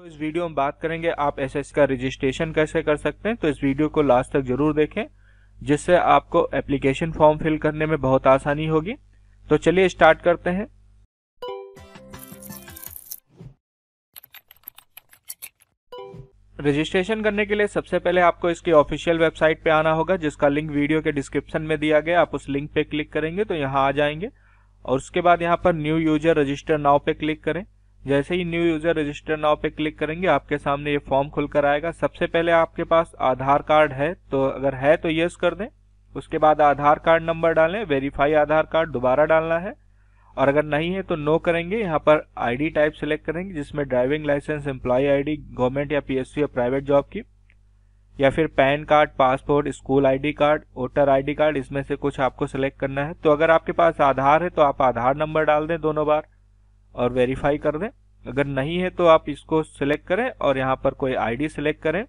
तो इस वीडियो में बात करेंगे आप एसएस का रजिस्ट्रेशन कैसे कर सकते हैं तो इस वीडियो को लास्ट तक जरूर देखें जिससे आपको एप्लीकेशन फॉर्म फिल करने में बहुत आसानी होगी तो चलिए स्टार्ट करते हैं रजिस्ट्रेशन करने के लिए सबसे पहले आपको इसकी ऑफिशियल वेबसाइट पे आना होगा जिसका लिंक वीडियो के डिस्क्रिप्शन में दिया गया आप उस लिंक पे क्लिक करेंगे तो यहाँ आ जाएंगे और उसके बाद यहाँ पर न्यू यूजर रजिस्टर नाव पे क्लिक करें जैसे ही न्यू यूजर रजिस्टर नाव पे क्लिक करेंगे आपके सामने ये फॉर्म खुलकर आएगा सबसे पहले आपके पास आधार कार्ड है तो अगर है तो यस कर दें उसके बाद आधार कार्ड नंबर डालें वेरीफाई आधार कार्ड दोबारा डालना है और अगर नहीं है तो नो करेंगे यहाँ पर आईडी टाइप सिलेक्ट करेंगे जिसमें driving licence employ ID government या पीएसयू या प्राइवेट जॉब की या फिर PAN card passport school ID card voter ID card इसमें से कुछ आपको सिलेक्ट करना है तो अगर आपके पास आधार है तो आप आधार नंबर डाल दें दोनों बार और वेरीफाई कर दें अगर नहीं है तो आप इसको सिलेक्ट करें और यहां पर कोई आईडी सिलेक्ट करें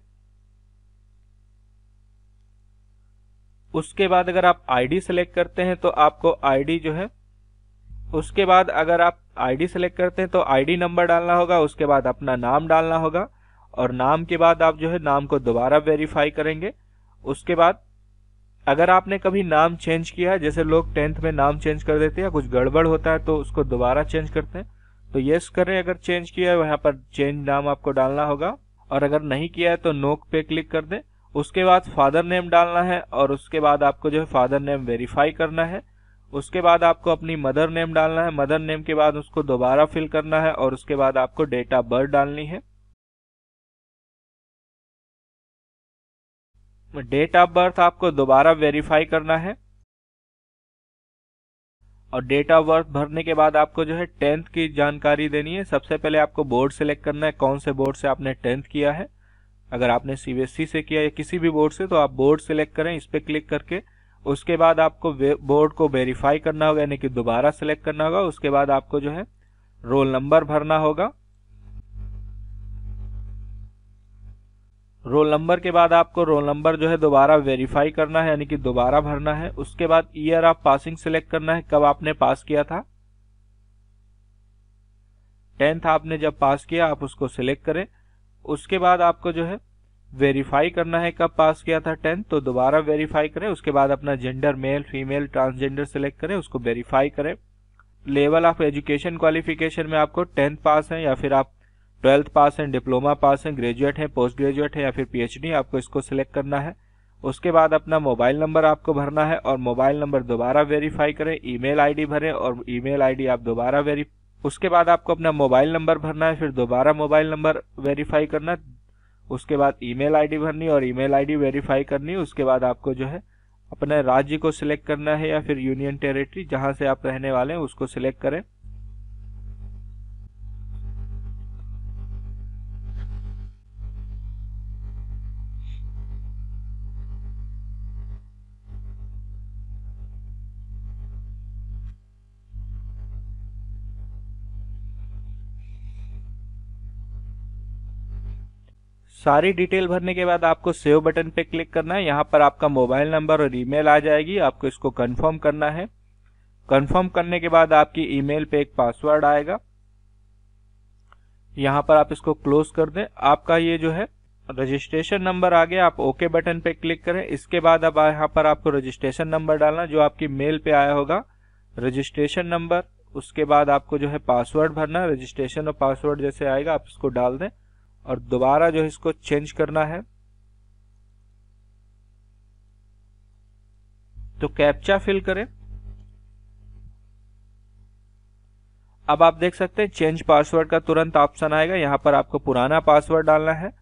उसके बाद अगर आप आईडी सिलेक्ट करते हैं तो आपको आईडी जो है उसके बाद अगर आप आईडी सिलेक्ट करते हैं तो आईडी नंबर डालना होगा उसके बाद अपना नाम डालना होगा और नाम के बाद आप जो है नाम को दोबारा वेरीफाई करेंगे उसके बाद अगर आपने कभी नाम चेंज किया जैसे लोग टेंथ में नाम चेंज कर देते हैं कुछ गड़बड़ होता है तो उसको दोबारा चेंज करते हैं तो यस करें अगर चेंज किया है यहाँ पर चेंज नाम आपको डालना होगा और अगर नहीं किया है तो नोक पे क्लिक कर दें उसके बाद फादर नेम डालना है और उसके बाद आपको जो है फादर नेम वेरीफाई करना है उसके बाद आपको अपनी मदर नेम डालना है मदर नेम के बाद उसको दोबारा फिल करना है और उसके बाद आपको डेट ऑफ बर्थ डालनी है डेट ऑफ बर्थ आपको दोबारा वेरीफाई करना है और डेट ऑफ बर्थ भरने के बाद आपको जो है टेंथ की जानकारी देनी है सबसे पहले आपको बोर्ड सेलेक्ट करना है कौन से बोर्ड से आपने टेंथ किया है अगर आपने सी e से किया या किसी भी बोर्ड से तो आप बोर्ड सेलेक्ट करें इस पर क्लिक करके उसके बाद आपको बोर्ड को वेरीफाई करना होगा यानी कि दोबारा सेलेक्ट करना होगा उसके बाद आपको जो है रोल नंबर भरना होगा रोल नंबर के बाद आपको रोल नंबर जो है दोबारा वेरीफाई करना है यानी कि दोबारा भरना है उसके बाद ईयर ऑफ पासिंग सिलेक्ट करना है कब आपने पास किया था टेंथ आपने जब पास किया आप उसको सिलेक्ट करें उसके बाद आपको जो है वेरीफाई करना है कब पास किया था टेंथ तो दोबारा वेरीफाई करें उसके बाद अपना gender male female transgender select करें उसको वेरीफाई करें लेवल ऑफ एजुकेशन क्वालिफिकेशन में आपको टेंथ पास है या फिर आप ट्वेल्थ पास हैं डिप्लोमा पास हैं ग्रेजुएट हैं पोस्ट ग्रेजुएट हैं या फिर पीएचडी आपको इसको सिलेक्ट करना है उसके बाद अपना मोबाइल नंबर आपको भरना है और मोबाइल नंबर दोबारा वेरीफाई करें ईमेल आईडी भरें और ईमेल आईडी आप दोबारा वेरी उसके बाद आपको अपना मोबाइल नंबर भरना है फिर दोबारा मोबाइल नंबर वेरीफाई करना उसके बाद ईमेल आईडी भरनी और ईमेल आईडी वेरीफाई करनी उसके बाद आपको जो है अपने राज्य को सिलेक्ट करना है या फिर यूनियन टेरिटरी जहां से आप रहने वाले हैं उसको सिलेक्ट करें सारी डिटेल भरने के बाद आपको सेव बटन पे क्लिक करना है यहाँ पर आपका मोबाइल नंबर और ईमेल आ जाएगी आपको इसको कंफर्म करना है कंफर्म करने के बाद आपकी ईमेल पे एक पासवर्ड आएगा यहाँ पर आप इसको क्लोज कर दें आपका ये जो है रजिस्ट्रेशन नंबर आ गया आप ओके बटन पे क्लिक करें इसके बाद अब यहाँ पर आपको रजिस्ट्रेशन नंबर डालना जो आपकी मेल पे आया होगा रजिस्ट्रेशन नंबर उसके बाद आपको जो है पासवर्ड भरना रजिस्ट्रेशन और पासवर्ड जैसे आएगा आप इसको डाल दें और दोबारा जो है इसको चेंज करना है तो कैप्चा फिल करें अब आप देख सकते हैं चेंज पासवर्ड का तुरंत ऑप्शन आएगा यहां पर आपको पुराना पासवर्ड डालना है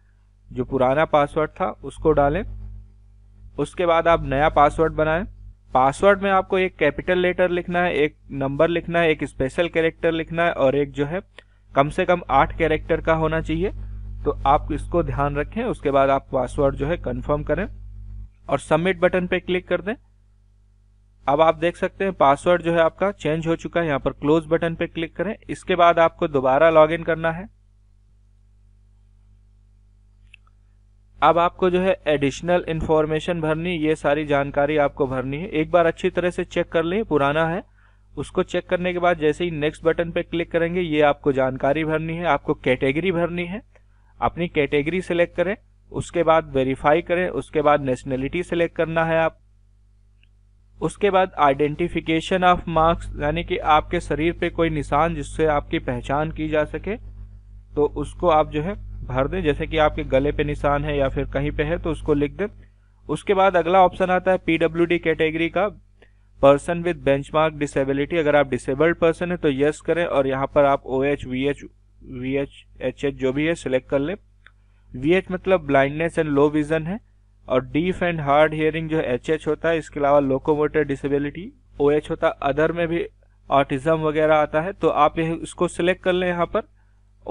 जो पुराना पासवर्ड था उसको डालें उसके बाद आप नया पासवर्ड बनाएं पासवर्ड में आपको एक कैपिटल लेटर लिखना है एक नंबर लिखना है एक स्पेशल कैरेक्टर लिखना है और एक जो है कम से कम आठ कैरेक्टर का होना चाहिए तो आप इसको ध्यान रखें उसके बाद आप पासवर्ड जो है कंफर्म करें और सबमिट बटन पे क्लिक कर दें अब आप देख सकते हैं पासवर्ड जो है आपका चेंज हो चुका है यहाँ पर क्लोज बटन पे क्लिक करें इसके बाद आपको दोबारा लॉगिन करना है अब आपको जो है एडिशनल इन्फॉर्मेशन भरनी ये सारी जानकारी आपको भरनी है एक बार अच्छी तरह से चेक कर लें पुराना है उसको चेक करने के बाद जैसे ही नेक्स्ट बटन पे क्लिक करेंगे ये आपको जानकारी भरनी है आपको कैटेगरी भरनी है अपनी कैटेगरी सेलेक्ट करें उसके बाद वेरीफाई करें उसके बाद नेशनलिटी सेलेक्ट करना है आप उसके बाद आइडेंटिफिकेशन ऑफ मार्क्स यानी कि आपके शरीर पे कोई निशान जिससे आपकी पहचान की जा सके तो उसको आप जो है भर दें जैसे कि आपके गले पे निशान है या फिर कहीं पे है तो उसको लिख दें उसके बाद अगला ऑप्शन आता है पीडब्ल्यू कैटेगरी का पर्सन विद बेंचमार्क डिसेबिलिटी अगर आप डिसेबल्ड पर्सन है तो यस करें और यहाँ पर आप O H V H V H H H जो भी है सिलेक्ट कर ले वी एच मतलब ब्लाइंडनेस एंड लो विजन है और डीफ एंड हार्ड हियरिंग जो एच एच होता है इसके अलावा लोकोमोटर डिसेबिलिटी ओ एच होता है अदर में भी ऑटिज्म वगैरह आता है तो आप यह इसको सिलेक्ट कर लें यहाँ पर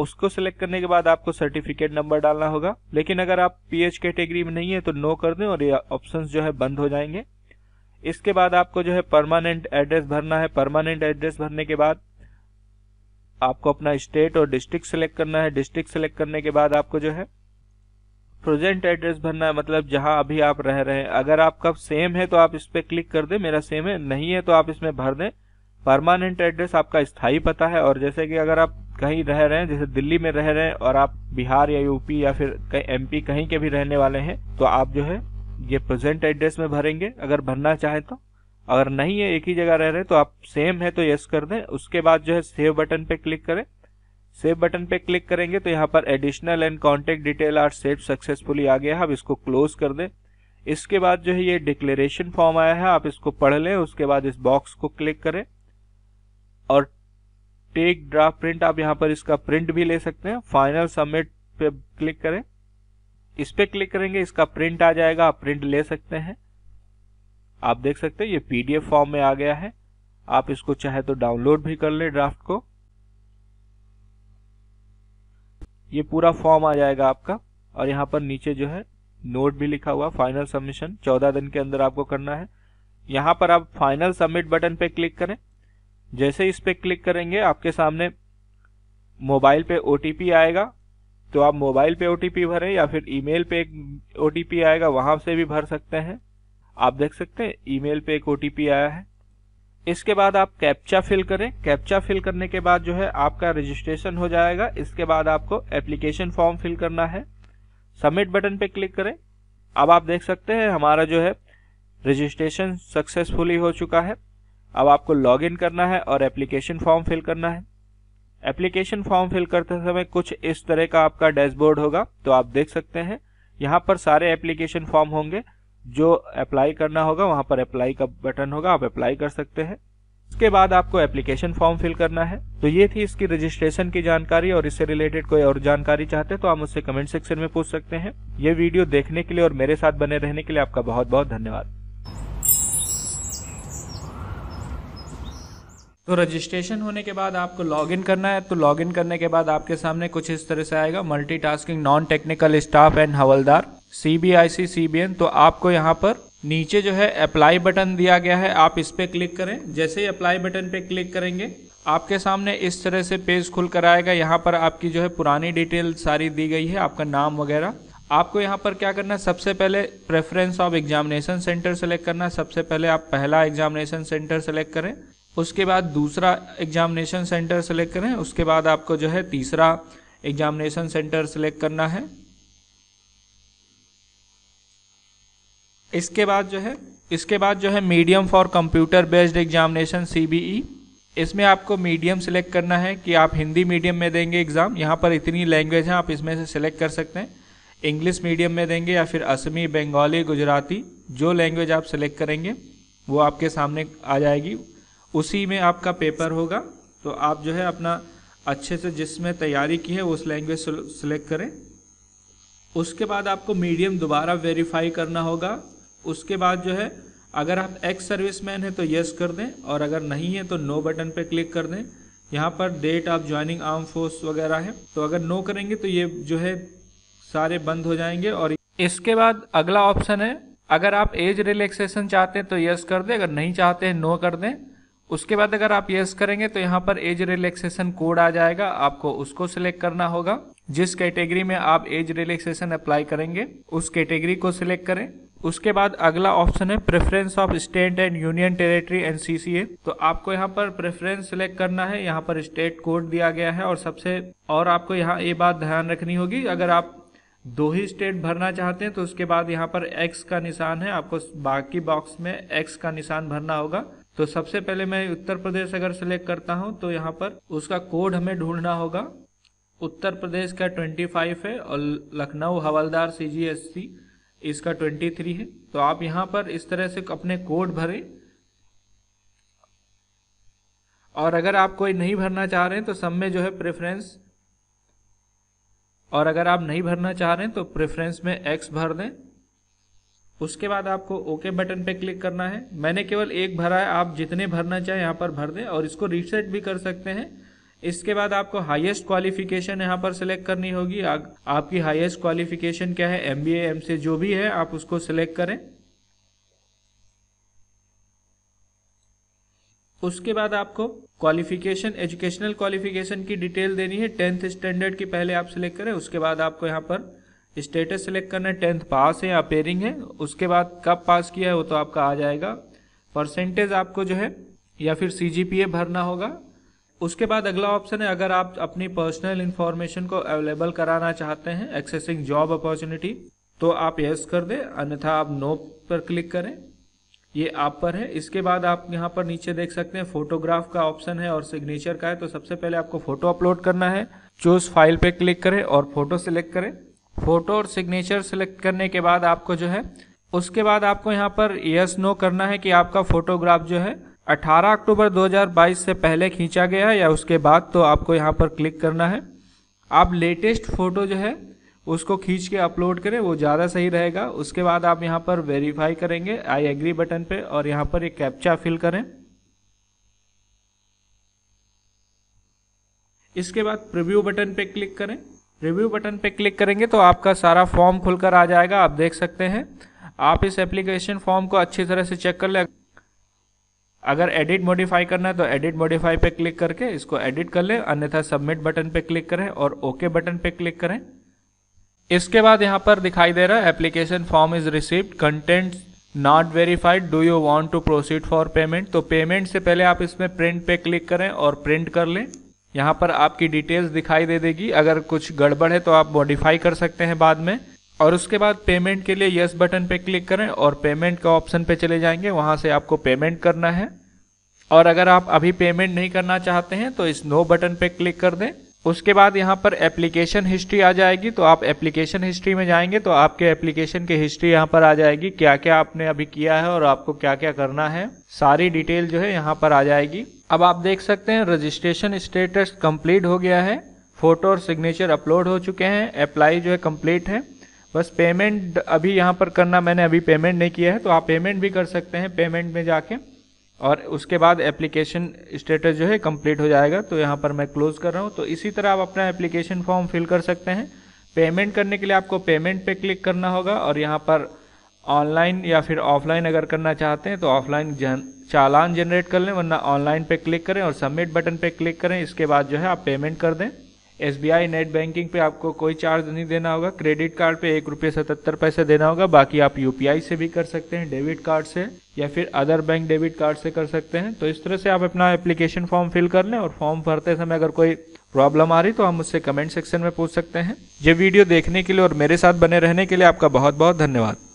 उसको सिलेक्ट करने के बाद आपको सर्टिफिकेट नंबर डालना होगा लेकिन अगर आप पी एच कैटेगरी में नहीं है तो नो कर दें और ये ऑप्शन जो है बंद हो जाएंगे इसके बाद आपको जो है परमानेंट एड्रेस भरना है परमानेंट एड्रेस भरने के बाद आपको अपना स्टेट और डिस्ट्रिक्ट सेलेक्ट करना है डिस्ट्रिक्ट सेलेक्ट करने के बाद आपको जो है प्रेजेंट एड्रेस भरना है मतलब जहां अभी आप रह रहे हैं अगर आपका सेम है तो आप इस पर क्लिक कर दें मेरा सेम है नहीं है तो आप इसमें भर दें परमानेंट एड्रेस आपका स्थायी पता है और जैसे कि अगर आप कहीं रह रहे हैं जैसे दिल्ली में रह रहे हैं और आप बिहार या यूपी या फिर कहीं एमपी कहीं के भी रहने वाले हैं तो आप जो है ये प्रेजेंट एड्रेस में भरेंगे अगर भरना चाहें तो अगर नहीं है एक ही जगह रह रहे तो आप सेम है तो यस कर दें उसके बाद जो है सेव बटन पे क्लिक करें सेव बटन पे क्लिक करेंगे तो यहाँ पर additional and contact detail are saved successfully आ गया है आप इसको क्लोज कर दें इसके बाद जो है ये डिक्लेरेशन फॉर्म आया है आप इसको पढ़ लें उसके बाद इस बॉक्स को क्लिक करें और टेक ड्राफ्ट प्रिंट आप यहाँ पर इसका प्रिंट भी ले सकते हैं फाइनल सबमिट पे क्लिक करें इस पे क्लिक करेंगे इसका प्रिंट आ जाएगा आप प्रिंट ले सकते हैं आप देख सकते हैं ये पीडीएफ फॉर्म में आ गया है आप इसको चाहे तो डाउनलोड भी कर ले ड्राफ्ट को ये पूरा फॉर्म आ जाएगा आपका और यहाँ पर नीचे जो है नोट भी लिखा हुआ फाइनल सबमिशन चौदह दिन के अंदर आपको करना है यहाँ पर आप फाइनल सबमिट बटन पे क्लिक करें जैसे इस पे क्लिक करेंगे आपके सामने मोबाइल पे ओ आएगा तो आप मोबाइल पे ओ भरें या फिर ईमेल पे एक ओ आएगा वहां से भी भर सकते हैं आप देख सकते हैं ईमेल पे एक ओटीपी आया है इसके बाद आप कैप्चा फिल करें कैप्चा फिल करने के बाद जो है आपका रजिस्ट्रेशन हो जाएगा इसके बाद आपको एप्लीकेशन फॉर्म फिल करना है सबमिट बटन पे क्लिक करें अब आप देख सकते हैं हमारा जो है रजिस्ट्रेशन सक्सेसफुली हो चुका है अब आपको लॉगिन करना है और एप्लीकेशन फॉर्म फिल करना है एप्लीकेशन फॉर्म फिल करते समय कुछ इस तरह का आपका डैशबोर्ड होगा तो आप देख सकते हैं यहाँ पर सारे एप्लीकेशन फॉर्म होंगे जो अप्लाई करना होगा वहां पर अप्लाई का बटन होगा आप अप्लाई कर सकते हैं उसके बाद आपको एप्लीकेशन फॉर्म फिल करना है तो ये थी इसकी रजिस्ट्रेशन की जानकारी और इससे रिलेटेड कोई और जानकारी चाहते हैं तो आप मुझसे कमेंट सेक्शन में पूछ सकते हैं ये वीडियो देखने के लिए और मेरे साथ बने रहने के लिए आपका बहुत बहुत धन्यवाद तो रजिस्ट्रेशन होने के बाद आपको लॉगिन करना है तो लॉगिन करने के बाद आपके सामने कुछ इस तरह से आएगा multitasking non technical staff and हवलदार C B I C C B N तो आपको यहाँ पर नीचे जो है अप्लाई बटन दिया गया है आप इस पर क्लिक करें जैसे ही अप्लाई बटन पे क्लिक करेंगे आपके सामने इस तरह से पेज खुल कर आएगा यहाँ पर आपकी जो है पुरानी डिटेल सारी दी गई है आपका नाम वगैरह आपको यहाँ पर क्या करना है सबसे पहले preference of examination centre select करना है सबसे पहले आप पहला एग्जामिनेशन सेंटर सेलेक्ट करें उसके बाद दूसरा एग्जामिनेशन सेंटर सेलेक्ट करें उसके बाद आपको जो है तीसरा एग्जामिनेशन सेंटर सेलेक्ट करना है इसके बाद जो है इसके बाद जो है medium for computer based examination सी इसमें आपको मीडियम सेलेक्ट करना है कि आप हिंदी मीडियम में देंगे एग्ज़ाम यहाँ पर इतनी लैंग्वेज हैं आप इसमें से सेलेक्ट कर सकते हैं इंग्लिश मीडियम में देंगे या फिर असमी बंगाली गुजराती जो लैंग्वेज आप सेलेक्ट करेंगे वो आपके सामने आ जाएगी उसी में आपका पेपर होगा तो आप जो है अपना अच्छे से जिसमें तैयारी की है उस लैंग्वेज सेलेक्ट करें उसके बाद आपको मीडियम दोबारा वेरीफाई करना होगा उसके बाद जो है अगर आप एक्स सर्विस मैन हैं तो यस कर दें और अगर नहीं है तो नो बटन पर क्लिक कर दें यहाँ पर date of joining arm force वगैरह है तो अगर नो करेंगे तो ये जो है सारे बंद हो जाएंगे और इसके बाद अगला ऑप्शन है अगर आप एज रिलैक्सेशन चाहते हैं तो यस कर दें अगर नहीं चाहते हैं नो कर दें उसके बाद अगर आप यस करेंगे तो यहाँ पर एज रिलैक्सेशन कोड आ जाएगा आपको उसको सिलेक्ट करना होगा जिस कैटेगरी में आप एज रिलैक्सेशन अप्लाई करेंगे उस कैटेगरी को सिलेक्ट करें उसके बाद अगला ऑप्शन है preference of state and union territory and C तो आपको यहाँ पर प्रेफरेंस सिलेक्ट करना है यहाँ पर स्टेट कोड दिया गया है और सबसे और आपको यहाँ ये बात ध्यान रखनी होगी अगर आप दो ही स्टेट भरना चाहते हैं तो उसके बाद यहाँ पर एक्स का निशान है आपको बाकी बॉक्स में एक्स का निशान भरना होगा तो सबसे पहले मैं उत्तर प्रदेश अगर सिलेक्ट करता हूँ तो यहाँ पर उसका कोड हमें ढूंढना होगा उत्तर प्रदेश का ट्वेंटी है और लखनऊ हवलदार सी जी सी इसका 23 है तो आप यहां पर इस तरह से अपने कोड भरें और अगर आप कोई नहीं भरना चाह रहे हैं तो सब में जो है प्रेफरेंस और अगर आप नहीं भरना चाह रहे हैं तो प्रेफरेंस में एक्स भर दें उसके बाद आपको ओके बटन पे क्लिक करना है मैंने केवल एक भरा है आप जितने भरना चाहें यहाँ पर भर दें और इसको रीसेट भी कर सकते हैं इसके बाद आपको हाईएस्ट क्वालिफिकेशन यहाँ पर सिलेक्ट करनी होगी आ, आपकी हाईएस्ट क्वालिफिकेशन क्या है एम बी एम से जो भी है आप उसको सिलेक्ट करें उसके बाद आपको क्वालिफिकेशन एजुकेशनल क्वालिफिकेशन की डिटेल देनी है टेंथ स्टैंडर्ड की पहले आप सिलेक्ट करें उसके बाद आपको यहाँ पर स्टेटस सिलेक्ट करना है टेंथ पास है या पेयरिंग है उसके बाद कब पास किया है वो तो आपका आ जाएगा परसेंटेज आपको जो है या फिर सी भरना होगा उसके बाद अगला ऑप्शन है अगर आप अपनी पर्सनल इन्फॉर्मेशन को अवेलेबल कराना चाहते हैं एक्सेसिंग जॉब अपॉर्चुनिटी तो आप यस कर दें अन्यथा आप नो पर क्लिक करें ये आप पर है इसके बाद आप यहाँ पर नीचे देख सकते हैं फोटोग्राफ का ऑप्शन है और सिग्नेचर का है तो सबसे पहले आपको फोटो अपलोड करना है चूज फाइल पे क्लिक करें और फोटो सिलेक्ट करें फोटो और सिग्नेचर सिलेक्ट करने के बाद आपको जो है उसके बाद आपको यहाँ पर यस नो करना है कि आपका फोटोग्राफ जो है 18 अक्टूबर 2022 से पहले खींचा गया है या उसके बाद तो आपको यहाँ पर क्लिक करना है आप लेटेस्ट फ़ोटो जो है उसको खींच के अपलोड करें वो ज़्यादा सही रहेगा उसके बाद आप यहाँ पर वेरीफाई करेंगे आई एग्री बटन पे और यहाँ पर एक कैप्चा फिल करें इसके बाद प्रिव्यू बटन पे क्लिक करें रिव्यू बटन पे क्लिक करेंगे तो आपका सारा फॉर्म खुलकर आ जाएगा आप देख सकते हैं आप इस एप्लीकेशन फॉर्म को अच्छी तरह से चेक कर लें अगर एडिट मॉडिफाई करना है तो एडिट मॉडिफाई पे क्लिक करके इसको एडिट कर ले अन्यथा सबमिट बटन पे क्लिक करें और ओके बटन पे क्लिक करें इसके बाद यहाँ पर दिखाई दे रहा है application form is received content not verified do you want to proceed for payment तो पेमेंट से पहले आप इसमें प्रिंट पे क्लिक करें और प्रिंट कर लें यहाँ पर आपकी डिटेल्स दिखाई दे देगी अगर कुछ गड़बड़ है तो आप मॉडिफाई कर सकते हैं बाद में और उसके बाद पेमेंट के लिए यस बटन पे क्लिक करें और पेमेंट का ऑप्शन पे चले जाएंगे वहां से आपको पेमेंट करना है और अगर आप अभी पेमेंट नहीं करना चाहते हैं तो इस नो बटन पे क्लिक कर दें उसके बाद यहाँ पर एप्लीकेशन हिस्ट्री आ जाएगी तो आप एप्लीकेशन हिस्ट्री में जाएंगे तो आपके एप्लीकेशन की हिस्ट्री यहाँ पर आ जाएगी क्या क्या आपने अभी किया है और आपको क्या क्या करना है सारी डिटेल जो है यहाँ पर आ जाएगी अब आप देख सकते हैं रजिस्ट्रेशन स्टेटस कंप्लीट हो गया है फोटो और सिग्नेचर अपलोड हो चुके हैं अप्लाई जो है कंप्लीट है बस पेमेंट अभी यहाँ पर करना मैंने अभी पेमेंट नहीं किया है तो आप पेमेंट भी कर सकते हैं पेमेंट में जाके और उसके बाद एप्लीकेशन स्टेटस जो है कंप्लीट हो जाएगा तो यहाँ पर मैं क्लोज कर रहा हूँ तो इसी तरह आप अपना एप्लीकेशन फॉर्म फिल कर सकते हैं पेमेंट करने के लिए आपको पेमेंट पे क्लिक करना होगा और यहाँ पर ऑनलाइन या फिर ऑफलाइन अगर करना चाहते हैं तो ऑफलाइन जन चालान जनरेट कर लें वरना ऑनलाइन पे क्लिक करें और सबमिट बटन पे क्लिक करें इसके बाद जो है आप पेमेंट कर दें एस नेट बैंकिंग पे आपको कोई चार्ज नहीं देना होगा क्रेडिट कार्ड पे एक रुपये सतहत्तर पैसे देना होगा बाकी आप यूपीआई से भी कर सकते हैं डेबिट कार्ड से या फिर अदर बैंक डेबिट कार्ड से कर सकते हैं तो इस तरह से आप अपना एप्लीकेशन फॉर्म फिल कर लें और फॉर्म भरते समय अगर कोई प्रॉब्लम आ रही तो आप मुझसे कमेंट सेक्शन में पूछ सकते हैं ये वीडियो देखने के लिए और मेरे साथ बने रहने के लिए आपका बहुत बहुत धन्यवाद